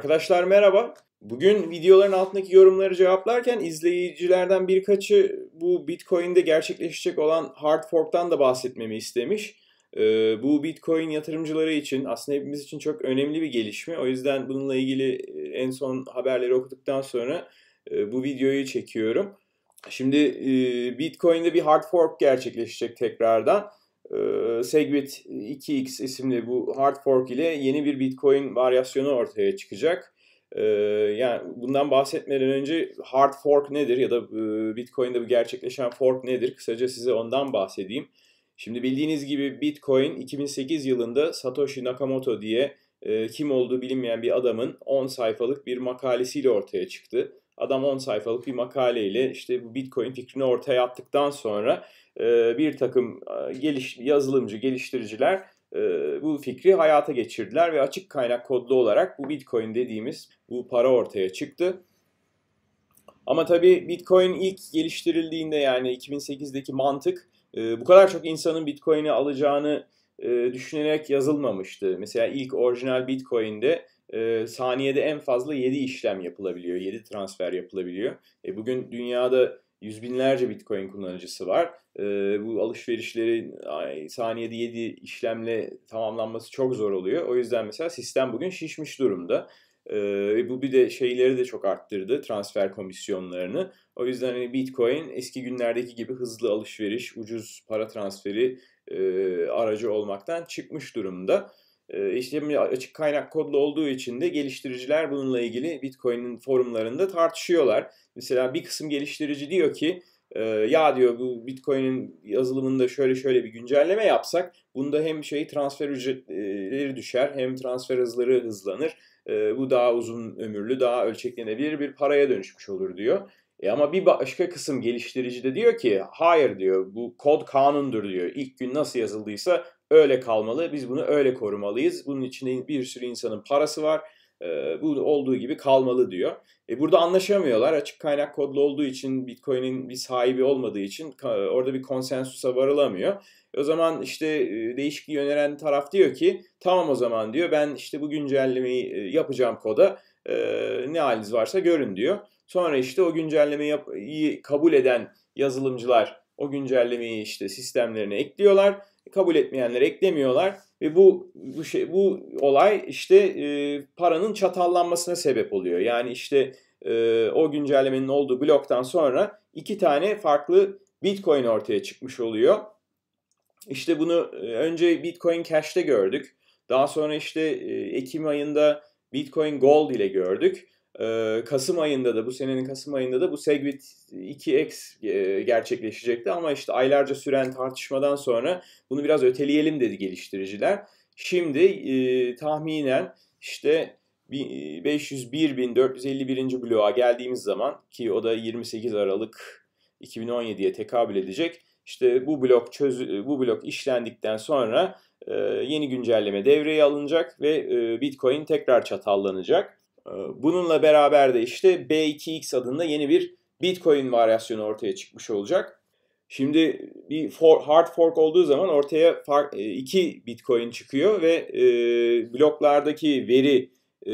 Arkadaşlar merhaba. Bugün videoların altındaki yorumları cevaplarken izleyicilerden birkaçı bu Bitcoin'de gerçekleşecek olan hard fork'tan da bahsetmemi istemiş. Ee, bu Bitcoin yatırımcıları için aslında hepimiz için çok önemli bir gelişme. O yüzden bununla ilgili e, en son haberleri okuduktan sonra e, bu videoyu çekiyorum. Şimdi e, Bitcoin'de bir hard fork gerçekleşecek tekrardan. Ee, Segwit 2X isimli bu hard fork ile yeni bir Bitcoin varyasyonu ortaya çıkacak. Ee, yani bundan bahsetmeden önce hard fork nedir ya da e, Bitcoin'de bu gerçekleşen fork nedir? Kısaca size ondan bahsedeyim. Şimdi bildiğiniz gibi Bitcoin 2008 yılında Satoshi Nakamoto diye e, kim olduğu bilinmeyen bir adamın 10 sayfalık bir makalesiyle ortaya çıktı. Adam 10 sayfalık bir makaleyle işte bu Bitcoin fikrini ortaya attıktan sonra ee, bir takım e, geliş, yazılımcı, geliştiriciler e, bu fikri hayata geçirdiler ve açık kaynak kodlu olarak bu Bitcoin dediğimiz bu para ortaya çıktı. Ama tabii Bitcoin ilk geliştirildiğinde yani 2008'deki mantık e, bu kadar çok insanın Bitcoin'i alacağını düşünerek yazılmamıştı. Mesela ilk orijinal Bitcoin'de saniyede en fazla 7 işlem yapılabiliyor, 7 transfer yapılabiliyor. bugün dünyada yüz binlerce Bitcoin kullanıcısı var. Ee, bu alışverişlerin saniyede 7 işlemle tamamlanması çok zor oluyor. O yüzden mesela sistem bugün şişmiş durumda. E, bu bir de şeyleri de çok arttırdı transfer komisyonlarını. O yüzden hani Bitcoin eski günlerdeki gibi hızlı alışveriş, ucuz para transferi e, aracı olmaktan çıkmış durumda. Ee, işlemi açık kaynak kodlu olduğu için de geliştiriciler bununla ilgili Bitcoin'in forumlarında tartışıyorlar. Mesela bir kısım geliştirici diyor ki ee, ya diyor bu Bitcoin'in yazılımında şöyle şöyle bir güncelleme yapsak bunda hem şey transfer ücretleri düşer hem transfer hızları hızlanır. Ee, bu daha uzun ömürlü, daha ölçeklenebilir bir paraya dönüşmüş olur diyor. E ama bir başka kısım geliştirici de diyor ki hayır diyor bu kod kanundur diyor. İlk gün nasıl yazıldıysa öyle kalmalı. Biz bunu öyle korumalıyız. Bunun içinde bir sürü insanın parası var. E, bu olduğu gibi kalmalı diyor. E burada anlaşamıyorlar. Açık kaynak kodlu olduğu için Bitcoin'in bir sahibi olmadığı için orada bir konsensusa varılamıyor. E, o zaman işte e, değişik öneren taraf diyor ki tamam o zaman diyor ben işte bu güncellemeyi e, yapacağım koda ne haliniz varsa görün diyor. Sonra işte o güncellemeyi kabul eden yazılımcılar o güncellemeyi işte sistemlerine ekliyorlar. Kabul etmeyenler eklemiyorlar ve bu bu şey bu olay işte e, paranın çatallanmasına sebep oluyor. Yani işte e, o güncellemenin olduğu bloktan sonra iki tane farklı Bitcoin ortaya çıkmış oluyor. İşte bunu e, önce Bitcoin Cash'te gördük. Daha sonra işte e, Ekim ayında Bitcoin Gold ile gördük. Kasım ayında da bu senenin Kasım ayında da bu Segwit 2X gerçekleşecekti ama işte aylarca süren tartışmadan sonra bunu biraz öteleyelim dedi geliştiriciler. Şimdi tahminen işte 501.451. bloğa geldiğimiz zaman ki o da 28 Aralık 2017'ye tekabül edecek. İşte bu blok çöz bu blok işlendikten sonra yeni güncelleme devreye alınacak ve Bitcoin tekrar çatallanacak. Ee, bununla beraber de işte B2X adında yeni bir Bitcoin varyasyonu ortaya çıkmış olacak. Şimdi bir for, hard fork olduğu zaman ortaya fark, e, iki Bitcoin çıkıyor ve e, bloklardaki veri e,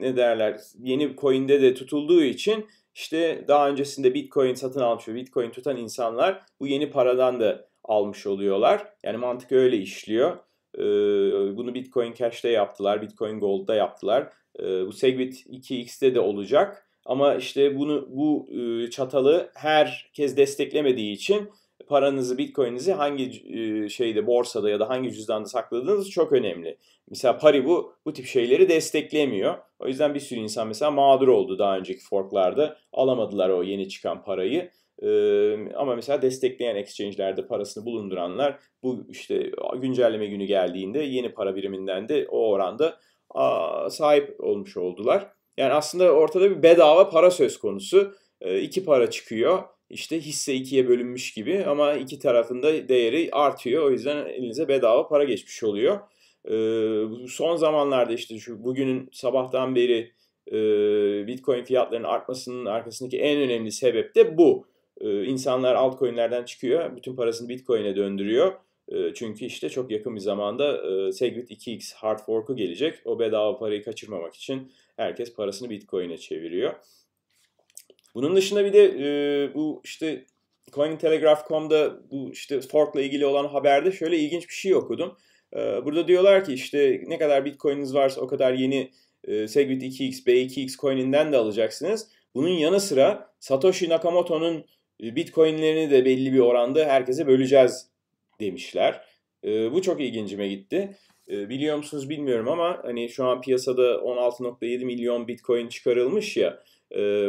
ne derler yeni coin'de de tutulduğu için işte daha öncesinde Bitcoin satın almış ve Bitcoin tutan insanlar bu yeni paradan da almış oluyorlar. Yani mantık öyle işliyor. Ee, bunu Bitcoin Cash'te yaptılar, Bitcoin Gold'da yaptılar. Ee, bu Segwit 2x'te de olacak. Ama işte bunu bu e, çatalı herkes desteklemediği için paranızı, bitcoin'inizi hangi e, şeyde borsada ya da hangi cüzdanda sakladığınız çok önemli. Mesela pari bu bu tip şeyleri desteklemiyor. O yüzden bir sürü insan mesela mağdur oldu daha önceki forklarda. Alamadılar o yeni çıkan parayı ama mesela destekleyen exchange'lerde parasını bulunduranlar bu işte güncelleme günü geldiğinde yeni para biriminden de o oranda sahip olmuş oldular. Yani aslında ortada bir bedava para söz konusu. Ee, iki para çıkıyor. İşte hisse ikiye bölünmüş gibi ama iki tarafında değeri artıyor. O yüzden elinize bedava para geçmiş oluyor. son zamanlarda işte şu bugünün sabahtan beri Bitcoin fiyatlarının artmasının arkasındaki en önemli sebep de bu e, insanlar altcoin'lerden çıkıyor. Bütün parasını Bitcoin'e döndürüyor. Ee, çünkü işte çok yakın bir zamanda e, Segwit 2x hard fork'u gelecek. O bedava parayı kaçırmamak için herkes parasını Bitcoin'e çeviriyor. Bunun dışında bir de e, bu işte Cointelegraph.com'da bu işte fork'la ilgili olan haberde şöyle ilginç bir şey okudum. Ee, burada diyorlar ki işte ne kadar Bitcoin'iniz varsa o kadar yeni e, Segwit 2x, B2x coin'inden de alacaksınız. Bunun yanı sıra Satoshi Nakamoto'nun e, Bitcoin'lerini de belli bir oranda herkese böleceğiz demişler. E, bu çok ilgincime gitti. E, biliyor musunuz bilmiyorum ama hani şu an piyasada 16.7 milyon Bitcoin çıkarılmış ya.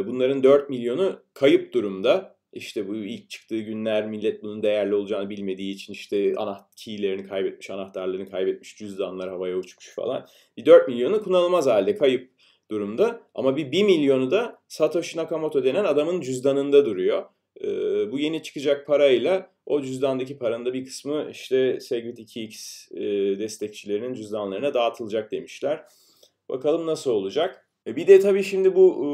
Bunların 4 milyonu kayıp durumda. İşte bu ilk çıktığı günler millet bunun değerli olacağını bilmediği için işte ana keylerini kaybetmiş, anahtarlarını kaybetmiş, cüzdanlar havaya uçmuş falan. Bir 4 milyonu kullanılmaz halde kayıp durumda. Ama bir 1 milyonu da Satoshi Nakamoto denen adamın cüzdanında duruyor. Ee, bu yeni çıkacak parayla o cüzdandaki paranın da bir kısmı işte Segwit 2X e, destekçilerinin cüzdanlarına dağıtılacak demişler. Bakalım nasıl olacak. E, bir de tabii şimdi bu e,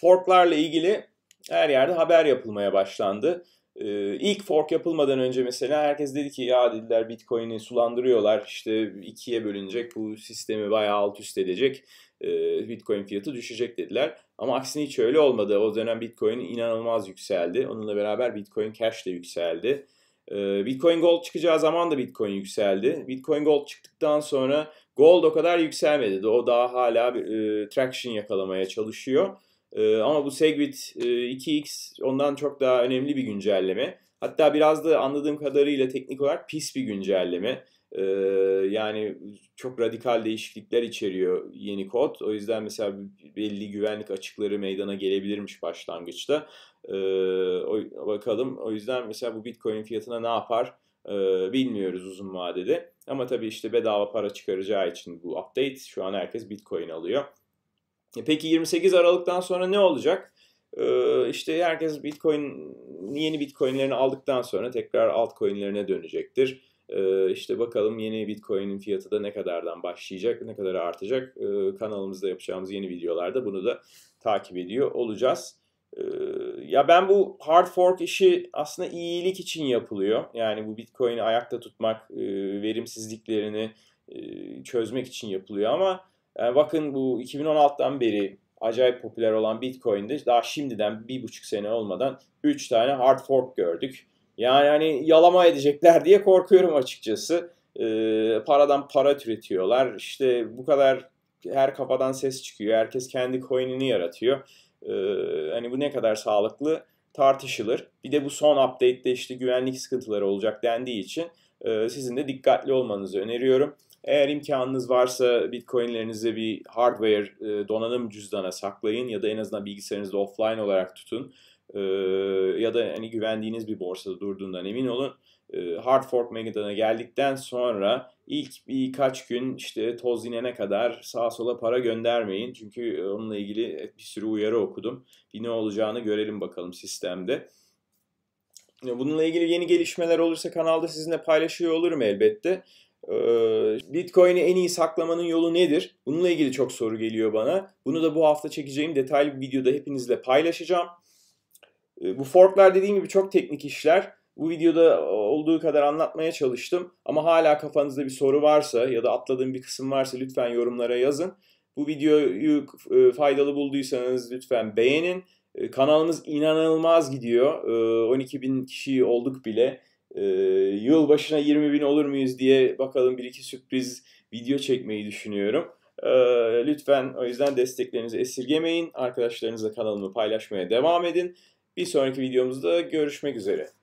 forklarla ilgili her yerde haber yapılmaya başlandı. Ee, ilk fork yapılmadan önce mesela herkes dedi ki ya dediler Bitcoin'i sulandırıyorlar işte ikiye bölünecek bu sistemi bayağı alt üst edecek ee, Bitcoin fiyatı düşecek dediler. Ama aksine hiç öyle olmadı. O dönem Bitcoin inanılmaz yükseldi. Onunla beraber Bitcoin Cash de yükseldi. Ee, Bitcoin Gold çıkacağı zaman da Bitcoin yükseldi. Bitcoin Gold çıktıktan sonra Gold o kadar yükselmedi. O daha hala bir e, traction yakalamaya çalışıyor. E, ama bu Segwit e, 2X ondan çok daha önemli bir güncelleme. Hatta biraz da anladığım kadarıyla teknik olarak pis bir güncelleme. Ee, yani çok radikal değişiklikler içeriyor yeni kod. O yüzden mesela belli güvenlik açıkları meydana gelebilirmiş başlangıçta. Ee, o, bakalım. O yüzden mesela bu Bitcoin fiyatına ne yapar e, bilmiyoruz uzun vadede. Ama tabii işte bedava para çıkaracağı için bu update şu an herkes Bitcoin alıyor. E peki 28 Aralık'tan sonra ne olacak? Ee, işte herkes Bitcoin yeni Bitcoin'lerini aldıktan sonra tekrar altcoin'lerine dönecektir. Ee, işte bakalım yeni Bitcoin'in fiyatı da ne kadardan başlayacak, ne kadar artacak. Ee, kanalımızda yapacağımız yeni videolarda bunu da takip ediyor olacağız. ya ben bu hard fork işi aslında iyilik için yapılıyor. Yani bu Bitcoin'i ayakta tutmak, e, verimsizliklerini e, çözmek için yapılıyor ama yani ee, bakın bu 2016'dan beri acayip popüler olan Bitcoin'de daha şimdiden bir buçuk sene olmadan 3 tane hard fork gördük. Yani hani yalama edecekler diye korkuyorum açıkçası. E, paradan para türetiyorlar. İşte bu kadar her kafadan ses çıkıyor. Herkes kendi coin'ini yaratıyor. E, hani bu ne kadar sağlıklı tartışılır. Bir de bu son update'de işte güvenlik sıkıntıları olacak dendiği için e, sizin de dikkatli olmanızı öneriyorum. Eğer imkanınız varsa Bitcoin'lerinizi bir hardware e, donanım cüzdana saklayın ya da en azından bilgisayarınızda offline olarak tutun. E, ya da hani güvendiğiniz bir borsada durduğundan emin olun. E, hard fork meydana geldikten sonra ilk birkaç gün işte toz inene kadar sağa sola para göndermeyin. Çünkü onunla ilgili bir sürü uyarı okudum. Bir ne olacağını görelim bakalım sistemde. Bununla ilgili yeni gelişmeler olursa kanalda sizinle paylaşıyor olurum elbette. Ee, Bitcoin'i en iyi saklamanın yolu nedir? Bununla ilgili çok soru geliyor bana. Bunu da bu hafta çekeceğim detaylı bir videoda hepinizle paylaşacağım. Ee, bu forklar dediğim gibi çok teknik işler. Bu videoda e, olduğu kadar anlatmaya çalıştım. Ama hala kafanızda bir soru varsa ya da atladığım bir kısım varsa lütfen yorumlara yazın. Bu videoyu e, faydalı bulduysanız lütfen beğenin. E, kanalımız inanılmaz gidiyor. 12 bin kişi olduk bile e, ee, yıl başına 20 bin olur muyuz diye bakalım bir iki sürpriz video çekmeyi düşünüyorum. E, lütfen o yüzden desteklerinizi esirgemeyin. Arkadaşlarınızla kanalımı paylaşmaya devam edin. Bir sonraki videomuzda görüşmek üzere.